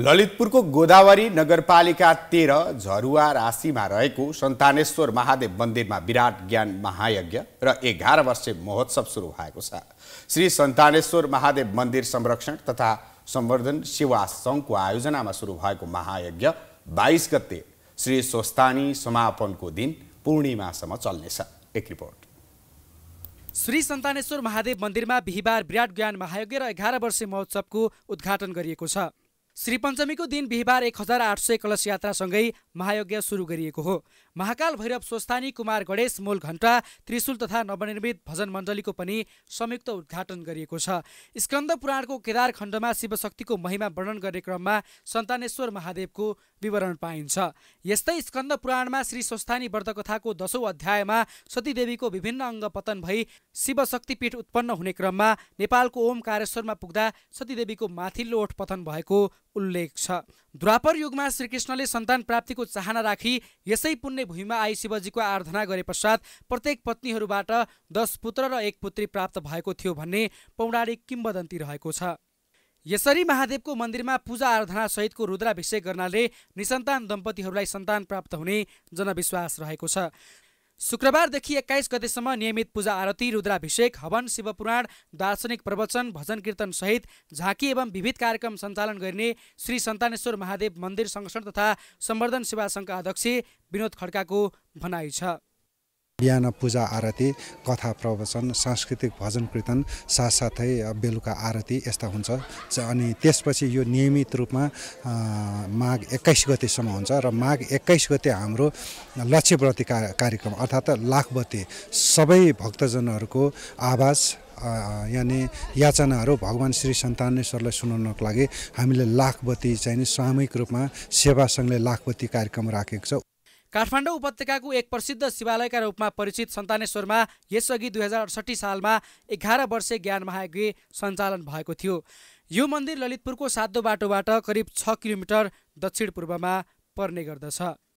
ललितपुरको गोदावरी नगरपालिका तेह्र झरुवा राशिमा रहेको सन्तानेश्वर महादेव मन्दिरमा विराट ज्ञान महायज्ञ र एघार वर्षे महोत्सव सुरु भएको छ श्री सन्तानेश्वर महादेव मन्दिर संरक्षण तथा सम्वर्धन सेवा सङ्घको आयोजनामा सुरु भएको महायज्ञ बाइस गते श्री स्वस्तानी समापनको दिन पूर्णिमासम्म चल्नेछ एक रिपोर्ट श्री सन्तानेश्वर महादेव मन्दिरमा बिहिबार विराट ज्ञान महायज्ञ र एघार वर्षे महोत्सवको उद्घाटन गरिएको छ श्रीपञ्चमीको दिन बिहिबार एक हजार आठ सय कलश यात्रासँगै महायज्ञ सुरु गरिएको हो महाकाल भैरव स्वस्थानी कुमार गणेश मूल घण्टा त्रिशुल तथा नवनिर्मित भजन मण्डलीको पनि संयुक्त उद्घाटन गरिएको छ स्कन्द पुराणको केदार खण्डमा शिवशक्तिको महिमा वर्णन गर्ने क्रममा सन्तानेश्वर महादेवको विवरण पाइन्छ यस्तै स्कन्द पुराणमा श्री स्वस्थानी व्रतकथाको दशौँ अध्यायमा सतीदेवीको विभिन्न अङ्ग पतन भई शिवशक्तिपीठ उत्पन्न हुने क्रममा नेपालको ओमकारेश्वरमा पुग्दा सतीदेवीको माथिल्लो ओठ पतन भएको उल्लेख छ द्वापर युगमा श्रीकृष्णले सन्तान प्राप्तिको चाहना राखी यसै पुण्य भूमिमा आई शिवजीको आराधना गरे पश्चात प्रत्येक पत्नीहरूबाट दस पुत्र र एक पुत्री प्राप्त भएको थियो भन्ने पौराणिक किम्बदन्ती रहेको छ यसरी महादेवको मन्दिरमा पूजा आराधना सहितको रुद्राभिषेक गर्नाले निसन्तान दम्पतिहरूलाई सन्तान प्राप्त हुने जनविश्वास रहेको छ शुक्रबारदेखि एक्काइस गतेसम्म नियमित पूजा आरती रुद्राभिषेक हवन शिवपुराण दार्शनिक प्रवचन भजन कीर्तन सहित झाँकी एवं विविध कार्यक्रम सञ्चालन गरिने श्री सन्तानेश्वर महादेव मन्दिर संरक्षण तथा सम्वर्धन सेवा सङ्घका अध्यक्ष विनोद खड्काको भनाइ छ बिहान पूजा आरती कथा प्रवचन सांस्कृतिक भजन कीर्तन साथसाथै बेलुका आरती यस्ता हुन्छ अनि त्यसपछि यो नियमित रूपमा माघ एक्काइस गतेसम्म हुन्छ र माघ एक्काइस गते हाम्रो लक्ष्यव्रती का कार्यक्रम अर्थात् लाखबत्ती सबै भक्तजनहरूको आवाज यानि याचनाहरू भगवान् श्री सन्तानेश्वरलाई सुनाउनको लागि हामीले लाखबत्ती चाहिँ सामूहिक रूपमा सेवासँगले लाखबत्ती कार्यक्रम राखेको छ काठमाडौँ उपत्यकाको एक प्रसिद्ध शिवालयका रूपमा परिचित सन्तानेश्वरमा यसअघि दुई हजार अडसट्ठी सालमा एघार वर्षे ज्ञान महायज्ञ सञ्चालन भएको थियो यो मन्दिर ललितपुरको सातो बाटोबाट करिब छ किलोमिटर दक्षिण पूर्वमा पर्ने गर्दछ